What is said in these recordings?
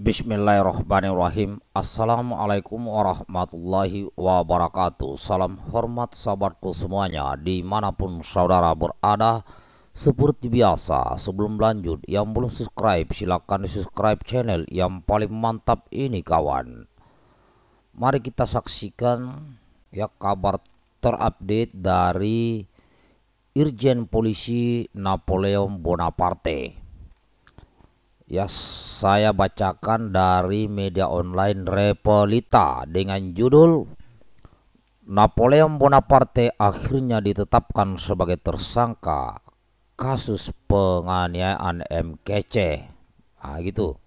Bismillahirrahmanirrahim Assalamualaikum warahmatullahi wabarakatuh Salam hormat sahabatku semuanya Dimanapun saudara berada Seperti biasa sebelum lanjut Yang belum subscribe silahkan subscribe channel Yang paling mantap ini kawan Mari kita saksikan ya kabar terupdate dari Irjen Polisi Napoleon Bonaparte ya saya bacakan dari media online Repolita dengan judul Napoleon Bonaparte akhirnya ditetapkan sebagai tersangka kasus penganiayaan MKC. Ah gitu.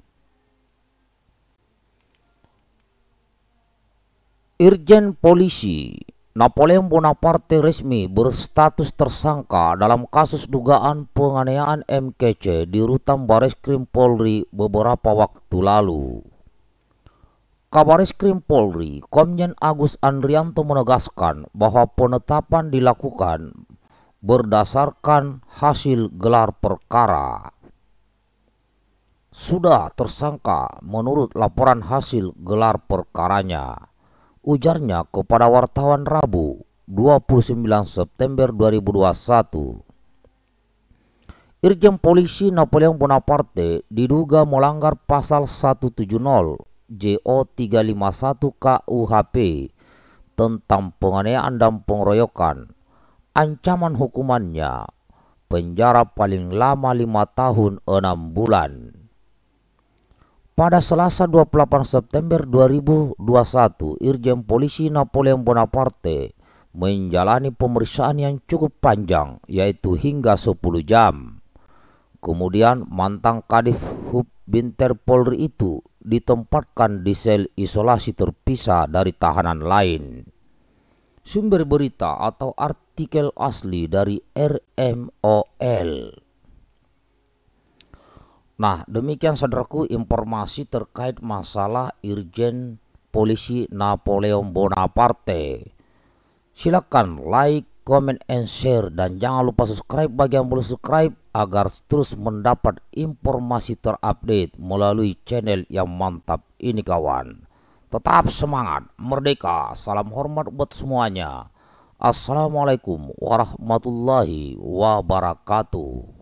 Irjen Polisi Napoleon Bonaparte resmi berstatus tersangka dalam kasus dugaan penganiayaan MKC di Rutan Bareskrim Polri beberapa waktu lalu. Kabareskrim Polri, Komjen Agus Andrianto menegaskan bahwa penetapan dilakukan berdasarkan hasil gelar perkara. Sudah tersangka menurut laporan hasil gelar perkaranya ujarnya kepada wartawan Rabu 29 September 2021. Irjen Polisi Napoleon Bonaparte diduga melanggar pasal 170 JO 351 KUHP tentang penganiayaan dan pengeroyokan. Ancaman hukumannya penjara paling lama 5 tahun 6 bulan. Pada Selasa 28 September 2021, Irjen Polisi Napoleon Bonaparte menjalani pemeriksaan yang cukup panjang, yaitu hingga 10 jam. Kemudian mantan Kadif Hub Binter Polri itu ditempatkan di sel isolasi terpisah dari tahanan lain. Sumber berita atau artikel asli dari RMOL. Nah, demikian saudaraku informasi terkait masalah Irjen Polisi Napoleon Bonaparte. Silakan like, comment, and share dan jangan lupa subscribe bagi yang belum subscribe agar terus mendapat informasi terupdate melalui channel yang mantap ini kawan. Tetap semangat, merdeka, salam hormat buat semuanya. Assalamualaikum warahmatullahi wabarakatuh.